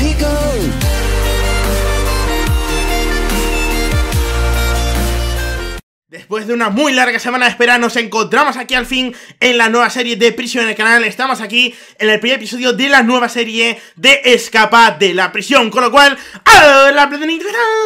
let go. después de una muy larga semana de espera, nos encontramos aquí al fin en la nueva serie de prisión en el canal. Estamos aquí en el primer episodio de la nueva serie de Escapa de la Prisión. Con lo cual, hola,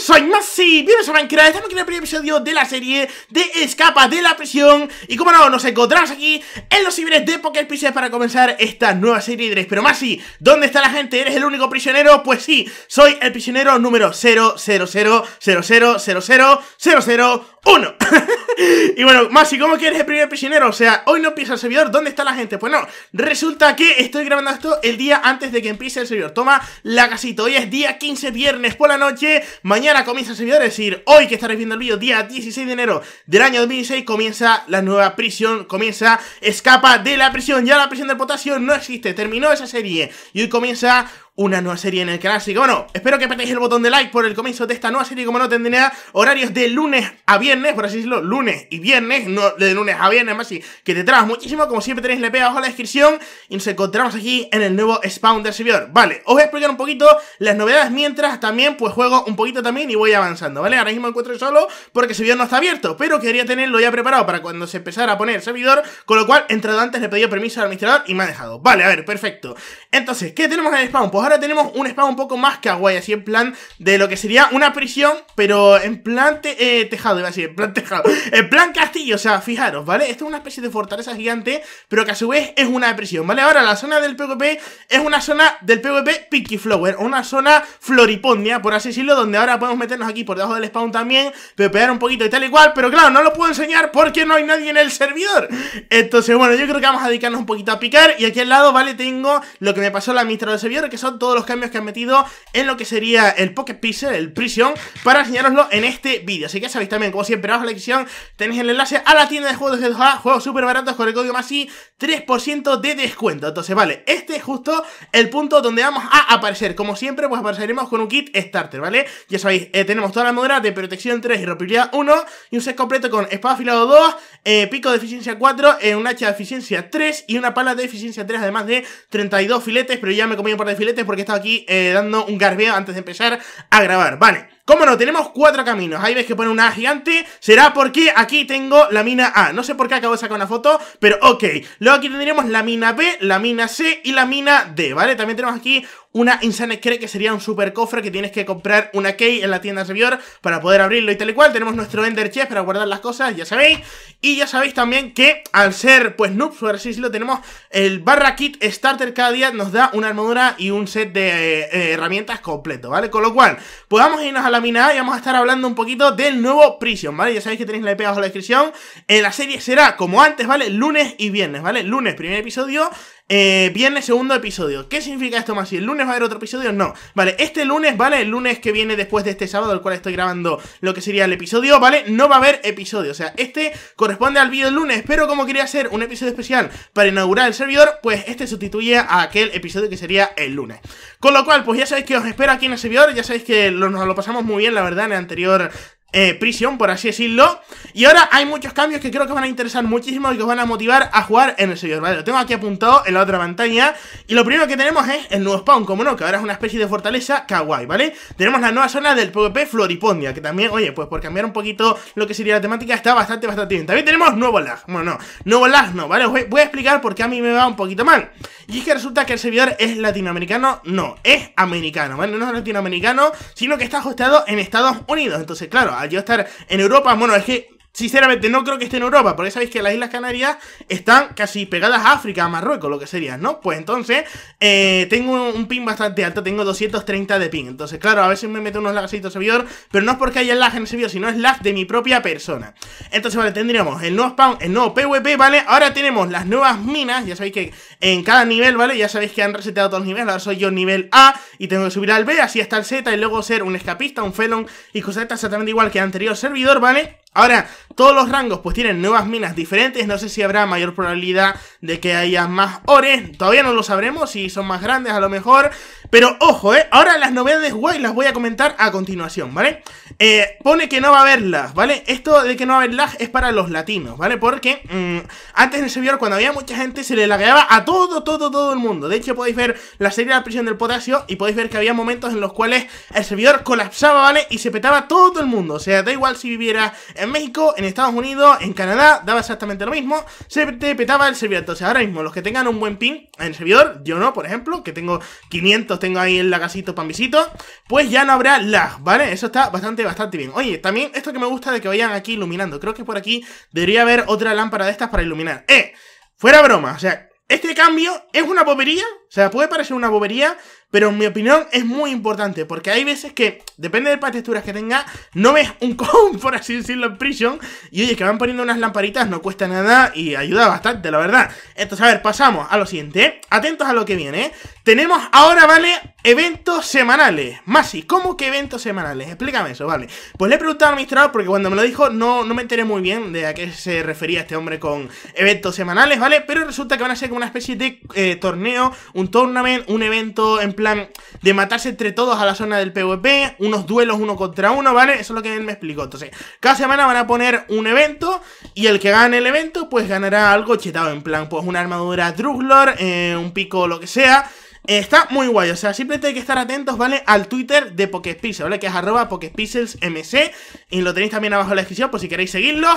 soy Masi, bienvenidos a Minecraft. Estamos aquí en el primer episodio de la serie de Escapa de la Prisión. Y como no, nos encontramos aquí en los ciberes de poker Pieces para comenzar esta nueva serie. de... pero Massi, ¿dónde está la gente? ¿Eres el único prisionero? Pues sí, soy el prisionero número 000000001. y bueno, Masi, ¿cómo quieres el primer prisionero? O sea, hoy no empieza el servidor, ¿dónde está la gente? Pues no, resulta que estoy grabando esto el día antes de que empiece el servidor. Toma la casita, hoy es día 15, viernes por la noche, mañana comienza el servidor, es decir, hoy que estaréis viendo el vídeo, día 16 de enero del año 2016, comienza la nueva prisión, comienza, escapa de la prisión, ya la prisión del potasio no existe, terminó esa serie y hoy comienza una nueva serie en el canal. Así que bueno, espero que apretéis el botón de like por el comienzo de esta nueva serie. Como no tendría horarios de lunes a viernes, por así decirlo, lunes y viernes, no de lunes a viernes, más así que te trabas muchísimo. Como siempre tenéis le pega abajo en la descripción y nos encontramos aquí en el nuevo spawn del servidor. Vale, os voy a explicar un poquito las novedades mientras también pues juego un poquito también y voy avanzando, ¿vale? Ahora mismo encuentro solo porque el servidor no está abierto, pero quería tenerlo ya preparado para cuando se empezara a poner el servidor, con lo cual, entrado antes le pedí permiso al administrador y me ha dejado. Vale, a ver, perfecto. Entonces, ¿qué tenemos en el spawn? Pues ahora tenemos un spawn un poco más que kawaii, así en plan de lo que sería una prisión, pero en plan eh, tejado, iba a decir, en plan tejado, en plan castillo, o sea, fijaros, ¿vale? Esto es una especie de fortaleza gigante, pero que a su vez es una prisión, ¿vale? Ahora la zona del PvP es una zona del PvP Picky Flower, una zona floripondia, por así decirlo, donde ahora podemos meternos aquí por debajo del spawn también, pepear un poquito y tal igual pero claro, no lo puedo enseñar porque no hay nadie en el servidor. Entonces, bueno, yo creo que vamos a dedicarnos un poquito a picar y aquí al lado, ¿vale? Tengo lo que me pasó la ministra del servidor, que son todos los cambios que han metido en lo que sería el Pocket Pixel, el prisión para enseñaroslo en este vídeo. Así que ya sabéis también, como siempre, abajo en la edición tenéis el enlace a la tienda de juegos de juegos súper baratos con el código MASI, 3% de descuento. Entonces, vale, este es justo el punto donde vamos a aparecer. Como siempre, pues apareceremos con un kit starter, ¿vale? Ya sabéis, eh, tenemos toda la madera de protección 3 y rompibilidad 1, y un set completo con espada afilado 2, eh, pico de eficiencia 4, eh, un hacha de eficiencia 3 y una pala de eficiencia 3, además de 32 filetes, pero ya me comí un par de filetes porque he estado aquí eh, dando un garbeo antes de empezar a grabar. Vale, ¿Cómo no? Tenemos cuatro caminos. Ahí ves que pone una A gigante. Será porque aquí tengo la mina A. No sé por qué acabo de sacar una foto, pero ok. Luego aquí tendríamos la mina B, la mina C y la mina D, ¿vale? También tenemos aquí una Insane cree que sería un super cofre que tienes que comprar una key en la tienda servidor para poder abrirlo y tal y cual. Tenemos nuestro Ender Chest para guardar las cosas, ya sabéis. Y ya sabéis también que al ser, pues, noobs, por así lo tenemos el barra kit starter cada día nos da una armadura y un set de eh, herramientas completo, ¿vale? Con lo cual, a irnos a y vamos a estar hablando un poquito del nuevo Prision, ¿vale? Ya sabéis que tenéis la IP e abajo en la descripción. En eh, la serie será, como antes, ¿vale? Lunes y viernes, ¿vale? Lunes, primer episodio. Eh, viernes, segundo episodio. ¿Qué significa esto más? ¿Si el lunes va a haber otro episodio? No. Vale, este lunes, ¿vale? El lunes que viene después de este sábado, el cual estoy grabando lo que sería el episodio, ¿vale? No va a haber episodio. O sea, este corresponde al vídeo del lunes, pero como quería hacer un episodio especial para inaugurar el servidor, pues este sustituye a aquel episodio que sería el lunes. Con lo cual, pues ya sabéis que os espero aquí en el servidor, ya sabéis que nos lo pasamos muy bien, la verdad, en el anterior eh, prisión, por así decirlo. Y ahora hay muchos cambios que creo que van a interesar muchísimo y que os van a motivar a jugar en el servidor. Vale, lo tengo aquí apuntado en la otra pantalla. Y lo primero que tenemos es el nuevo spawn, como no, que ahora es una especie de fortaleza kawaii, ¿vale? Tenemos la nueva zona del PvP Floripondia, que también, oye, pues por cambiar un poquito lo que sería la temática, está bastante, bastante bien. También tenemos nuevo lag. Bueno, no, nuevo lag no, ¿vale? Os voy, a explicar por qué a mí me va un poquito mal. Y es que resulta que el servidor es latinoamericano, no, es americano, ¿vale? No es latinoamericano, sino que está ajustado en Estados Unidos. Entonces, claro, yo estar en Europa, bueno, es que Sinceramente, no creo que esté en Europa, porque sabéis que las Islas Canarias están casi pegadas a África, a Marruecos, lo que sería, ¿no? Pues entonces, eh, tengo un ping bastante alto, tengo 230 de ping. Entonces, claro, a veces me meto unos lagacitos de servidor, pero no es porque haya lag en el servidor, sino es lag de mi propia persona. Entonces, vale, tendríamos el nuevo spawn, el nuevo PvP, ¿vale? Ahora tenemos las nuevas minas, ya sabéis que en cada nivel, ¿vale? Ya sabéis que han reseteado todos los niveles, ahora soy yo nivel A y tengo que subir al B, así hasta el Z y luego ser un escapista, un felon y cosas exactamente igual que el anterior servidor, ¿vale? Ahora, todos los rangos pues tienen nuevas minas diferentes, no sé si habrá mayor probabilidad de que haya más ores, todavía no lo sabremos, si son más grandes a lo mejor, pero ojo, ¿eh? Ahora las novedades guay las voy a comentar a continuación, ¿vale? Eh, pone que no va a haber lag, ¿vale? Esto de que no va a haber lag es para los latinos, ¿vale? Porque mm, antes en el servidor cuando había mucha gente se le lagueaba a todo, todo, todo el mundo. De hecho podéis ver la serie de la prisión del potasio y podéis ver que había momentos en los cuales el servidor colapsaba, ¿vale? Y se petaba todo el mundo, o sea, da igual si viviera en México, en Estados Unidos, en Canadá, daba exactamente lo mismo, se te petaba el servidor. Entonces, ahora mismo, los que tengan un buen ping en el servidor, yo no, por ejemplo, que tengo 500, tengo ahí el lagacito pambisito, pues ya no habrá lag, ¿vale? Eso está bastante, bastante bien. Oye, también esto que me gusta de que vayan aquí iluminando, creo que por aquí debería haber otra lámpara de estas para iluminar. ¡Eh! Fuera broma, o sea, este cambio es una bobería, o sea, puede parecer una bobería, pero en mi opinión es muy importante, porque hay veces que, depende de las texturas que tenga, no ves un con, por así decirlo, en prisión Y oye, que van poniendo unas lamparitas, no cuesta nada y ayuda bastante, la verdad. Entonces, a ver, pasamos a lo siguiente. ¿eh? Atentos a lo que viene. ¿eh? Tenemos ahora, ¿vale? Eventos semanales. Masi, ¿cómo que eventos semanales? Explícame eso, ¿vale? Pues le he preguntado al administrador porque cuando me lo dijo no, no me enteré muy bien de a qué se refería este hombre con eventos semanales, ¿vale? Pero resulta que van a ser como una especie de eh, torneo, un tournament, un evento en plan de matarse entre todos a la zona del PvP, unos duelos uno contra uno, ¿vale? Eso es lo que él me explicó. Entonces, cada semana van a poner un evento y el que gane el evento pues ganará algo chetado, en plan pues una armadura Druglor, eh, un pico, lo que sea Está muy guay, o sea, siempre hay que estar atentos, ¿vale? Al Twitter de Pokespicels, ¿vale? Que es arroba Y lo tenéis también abajo en la descripción por si queréis seguirlo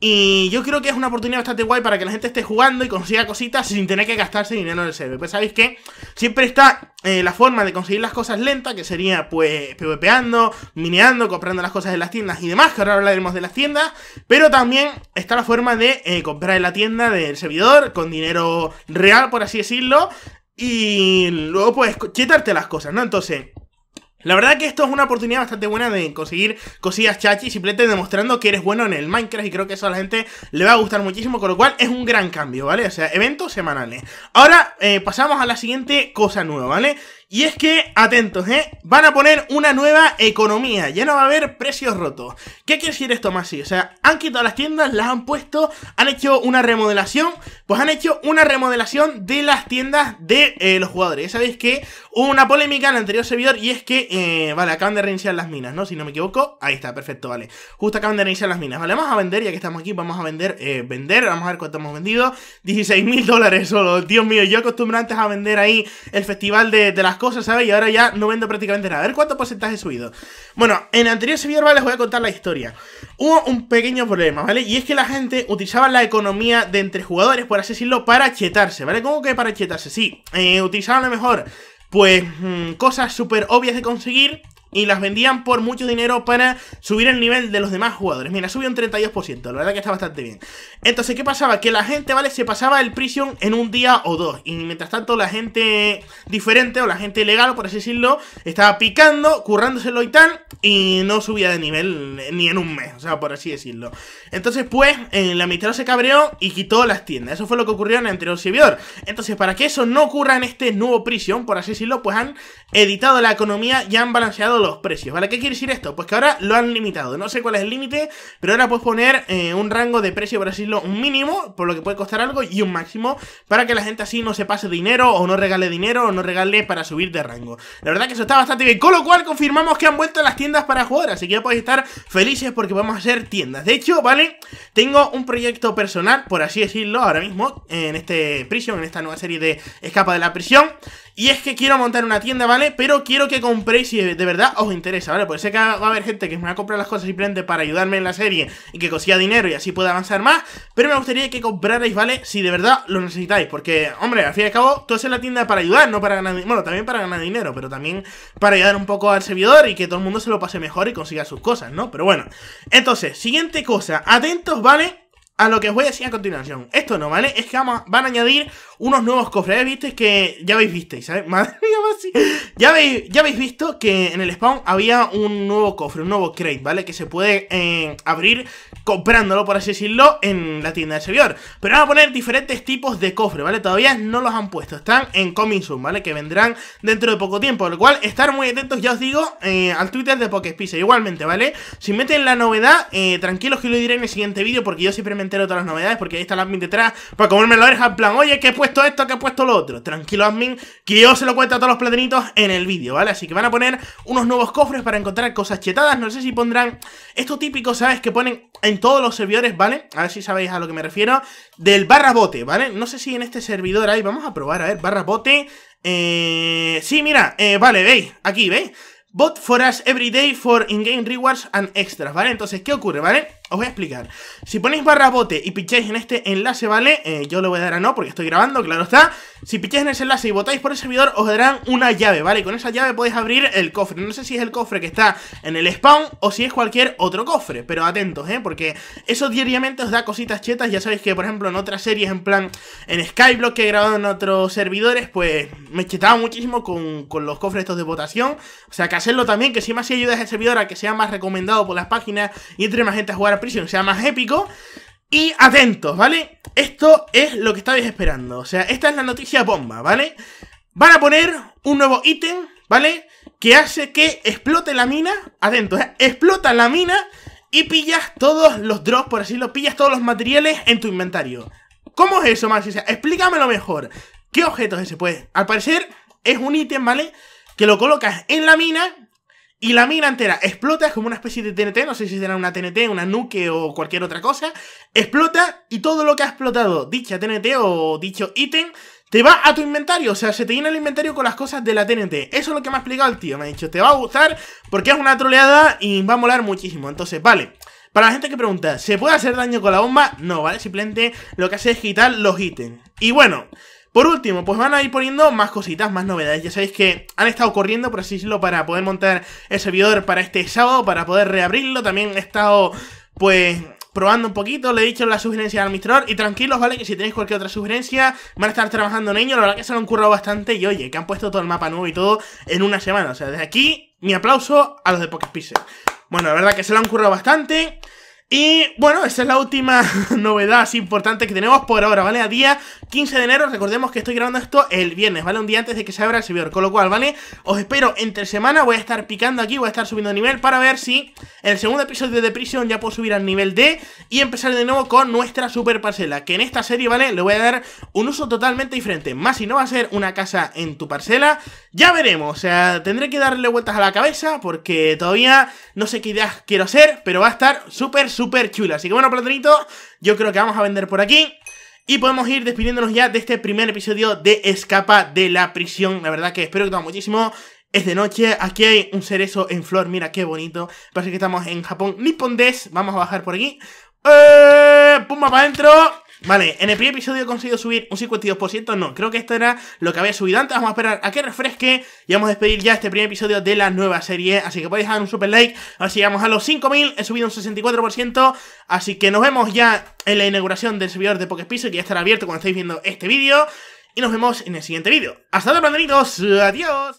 Y yo creo que es una oportunidad bastante guay para que la gente esté jugando y consiga cositas sin tener que gastarse dinero en el server Pues sabéis que siempre está eh, la forma de conseguir las cosas lentas, que sería pues pvpeando, mineando, comprando las cosas en las tiendas y demás Que ahora hablaremos de las tiendas Pero también está la forma de eh, comprar en la tienda del servidor con dinero real, por así decirlo y luego puedes quitarte las cosas, ¿no? Entonces, la verdad que esto es una oportunidad bastante buena de conseguir cosillas chachi, simplemente demostrando que eres bueno en el Minecraft y creo que eso a la gente le va a gustar muchísimo, con lo cual es un gran cambio, ¿vale? O sea, eventos semanales. Ahora eh, pasamos a la siguiente cosa nueva, ¿vale? Y es que, atentos, ¿eh? Van a poner una nueva economía. Ya no va a haber precios rotos. ¿Qué quiere decir esto, Masi? O sea, han quitado las tiendas, las han puesto, han hecho una remodelación. Pues han hecho una remodelación de las tiendas de eh, los jugadores. Ya sabéis que hubo una polémica en el anterior servidor y es que, eh, vale, acaban de reiniciar las minas, ¿no? Si no me equivoco, ahí está, perfecto, vale. Justo acaban de reiniciar las minas. Vale, vamos a vender, ya que estamos aquí, vamos a vender, eh, vender, vamos a ver cuánto hemos vendido. 16 mil dólares solo, Dios mío, yo acostumbro antes a vender ahí el festival de las cosas, ¿sabes? Y ahora ya no vendo prácticamente nada. A ver cuánto porcentaje he subido. Bueno, en anterior vídeos, ¿vale? Les voy a contar la historia. Hubo un pequeño problema, ¿vale? Y es que la gente utilizaba la economía de entre jugadores, por así decirlo, para chetarse, ¿vale? ¿Cómo que para chetarse? Sí, eh, utilizaban a lo mejor pues mm, cosas súper obvias de conseguir y las vendían por mucho dinero para subir el nivel de los demás jugadores. Mira, subió un 32%, la verdad que está bastante bien. Entonces, ¿qué pasaba? Que la gente, ¿vale? Se pasaba el Prison en un día o dos. Y mientras tanto, la gente diferente o la gente legal, por así decirlo, estaba picando, currándoselo y tal, y no subía de nivel eh, ni en un mes, o sea, por así decirlo. Entonces, pues, el eh, la administrador se cabreó y quitó las tiendas. Eso fue lo que ocurrió en el anterior servidor. Entonces, para que eso no ocurra en este nuevo Prison, por así decirlo, pues han editado la economía y han balanceado los precios, ¿vale? ¿Qué quiere decir esto? Pues que ahora lo han limitado, no sé cuál es el límite, pero ahora puedes poner eh, un rango de precio, por decirlo, un mínimo, por lo que puede costar algo, y un máximo, para que la gente así no se pase dinero, o no regale dinero, o no regale para subir de rango. La verdad que eso está bastante bien, con lo cual confirmamos que han vuelto las tiendas para jugar, así que ya podéis estar felices porque vamos a hacer tiendas. De hecho, ¿vale? Tengo un proyecto personal, por así decirlo, ahora mismo, en este prisión, en esta nueva serie de Escapa de la Prisión, y es que quiero montar una tienda, ¿vale? Pero quiero que compréis, de verdad, os interesa, ¿vale? Pues sé que va a haber gente que me va a comprar las cosas simplemente para ayudarme en la serie y que consiga dinero y así pueda avanzar más, pero me gustaría que comprarais, ¿vale? Si de verdad lo necesitáis, porque, hombre, al fin y al cabo, todo es en la tienda para ayudar, no para ganar dinero, bueno, también para ganar dinero, pero también para ayudar un poco al servidor y que todo el mundo se lo pase mejor y consiga sus cosas, ¿no? Pero bueno, entonces, siguiente cosa, atentos, ¿vale? a lo que os voy a decir a continuación. Esto no, ¿vale? Es que van a añadir unos nuevos cofres, visteis Que ya habéis visto, ¿sabes? Madre mía, Ya habéis, ya habéis visto que en el spawn había un nuevo cofre, un nuevo crate, ¿vale? Que se puede eh, abrir comprándolo, por así decirlo, en la tienda del servidor. Pero van a poner diferentes tipos de cofre, ¿vale? Todavía no los han puesto, están en Coming Soon, ¿vale? Que vendrán dentro de poco tiempo. Lo cual, estar muy atentos, ya os digo, eh, al Twitter de Pokespisa. Igualmente, ¿vale? Si meten la novedad, eh, tranquilos que lo diré en el siguiente vídeo porque yo siempre me entero todas las novedades porque ahí está el admin detrás para comerme la oreja en plan, oye, que he puesto esto, que he puesto lo otro. Tranquilo, admin, que yo se lo cuento a todos los platinitos en el vídeo, ¿vale? Así que van a poner unos nuevos cofres para encontrar cosas chetadas. No sé si pondrán esto típico, ¿sabes? Que ponen en todos los servidores, ¿vale? A ver si sabéis a lo que me refiero. Del barra bote, ¿vale? No sé si en este servidor hay, vamos a probar, a ver, barra bote. Eh... Sí, mira, eh, vale, veis, aquí, veis. Bot for us every day for in-game rewards and extras, ¿vale? Entonces, ¿qué ocurre, vale? Os voy a explicar. Si ponéis barra bote y picháis en este enlace, ¿vale? Eh, yo lo voy a dar a no porque estoy grabando, claro está. Si picháis en ese enlace y votáis por el servidor, os darán una llave, ¿vale? con esa llave podéis abrir el cofre. No sé si es el cofre que está en el spawn o si es cualquier otro cofre. Pero atentos, ¿eh? Porque eso diariamente os da cositas chetas. Ya sabéis que, por ejemplo, en otras series, en plan, en Skyblock que he grabado en otros servidores, pues me chetaba muchísimo con, los cofres estos de votación. O sea, que hacerlo también, que si más si ayudas al servidor a que sea más recomendado por las páginas y entre más gente a jugar Prisión, sea más épico. Y atentos, ¿vale? Esto es lo que estáis esperando. O sea, esta es la noticia bomba, ¿vale? Van a poner un nuevo ítem, ¿vale? Que hace que explote la mina. Atentos, ¿eh? explota la mina y pillas todos los drops, por así lo pillas todos los materiales en tu inventario. ¿Cómo es eso, Maxi? O sea, explícamelo mejor. ¿Qué objetos ese, puede Al parecer, es un ítem, ¿vale? Que lo colocas en la mina y la mina entera explota, es como una especie de TNT, no sé si será una TNT, una nuke o cualquier otra cosa. Explota y todo lo que ha explotado, dicha TNT o dicho ítem, te va a tu inventario. O sea, se te llena el inventario con las cosas de la TNT. Eso es lo que me ha explicado el tío. Me ha dicho, te va a gustar porque es una troleada y va a molar muchísimo. Entonces, vale. Para la gente que pregunta, ¿se puede hacer daño con la bomba? No, ¿vale? Simplemente lo que hace es quitar los ítems. Y bueno, por último, pues van a ir poniendo más cositas, más novedades. Ya sabéis que han estado corriendo, por así decirlo, para poder montar el servidor para este sábado, para poder reabrirlo. También he estado, pues, probando un poquito, le he dicho la sugerencia al administrador y tranquilos, ¿vale? Que si tenéis cualquier otra sugerencia, van a estar trabajando en ello, la verdad que se lo han currado bastante y oye, que han puesto todo el mapa nuevo y todo en una semana, o sea, desde aquí, mi aplauso a los de Pocket Bueno, la verdad que se lo han currado bastante y bueno, esa es la última novedad así importante que tenemos por ahora, ¿vale? A día 15 de enero, recordemos que estoy grabando esto el viernes, ¿vale? Un día antes de que se abra el servidor, con lo cual, ¿vale? Os espero entre semana, voy a estar picando aquí, voy a estar subiendo nivel para ver si el segundo episodio de Prison ya puedo subir al nivel D y empezar de nuevo con nuestra super parcela, que en esta serie, ¿vale? Le voy a dar un uso totalmente diferente, más si no va a ser una casa en tu parcela, ya veremos, o sea, tendré que darle vueltas a la cabeza porque todavía no sé qué ideas quiero hacer, pero va a estar súper, súper chula, así que bueno, platonito, yo creo que vamos a vender por aquí... Y podemos ir despidiéndonos ya de este primer episodio de Escapa de la prisión. La verdad que espero que te muchísimo. Es de noche, aquí hay un cerezo en flor, mira qué bonito. Parece que estamos en Japón. Nippon Des, vamos a bajar por aquí. Eh, ¡Pumba para adentro! Vale, en el primer episodio he conseguido subir un 52%, no, creo que esto era lo que había subido antes, vamos a esperar a que refresque y vamos a despedir ya este primer episodio de la nueva serie, así que podéis dejar un super like, así vamos llegamos a los 5000, he subido un 64%, así que nos vemos ya en la inauguración del servidor de Pokespiso, que ya estará abierto cuando estáis viendo este vídeo, y nos vemos en el siguiente vídeo. ¡Hasta luego, panderitos! ¡Adiós!